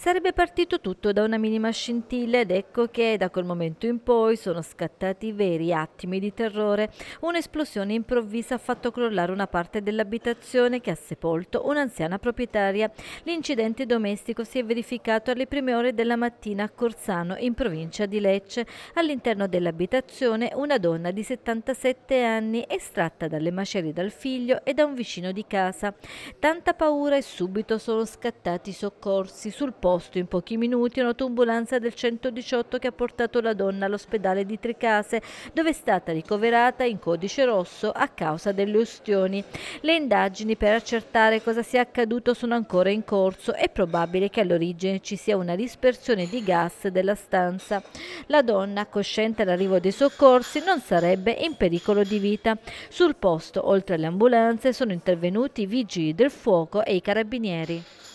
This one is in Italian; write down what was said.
Sarebbe partito tutto da una minima scintilla ed ecco che da quel momento in poi sono scattati veri attimi di terrore. Un'esplosione improvvisa ha fatto crollare una parte dell'abitazione che ha sepolto un'anziana proprietaria. L'incidente domestico si è verificato alle prime ore della mattina a Corsano, in provincia di Lecce. All'interno dell'abitazione una donna di 77 anni estratta dalle macerie dal figlio e da un vicino di casa. Tanta paura e subito sono scattati i soccorsi sul posto posto in pochi minuti un'autoambulanza del 118 che ha portato la donna all'ospedale di Tricase, dove è stata ricoverata in codice rosso a causa delle ustioni. Le indagini per accertare cosa sia accaduto sono ancora in corso. È probabile che all'origine ci sia una dispersione di gas della stanza. La donna, cosciente all'arrivo dei soccorsi, non sarebbe in pericolo di vita. Sul posto, oltre alle ambulanze, sono intervenuti i vigili del fuoco e i carabinieri.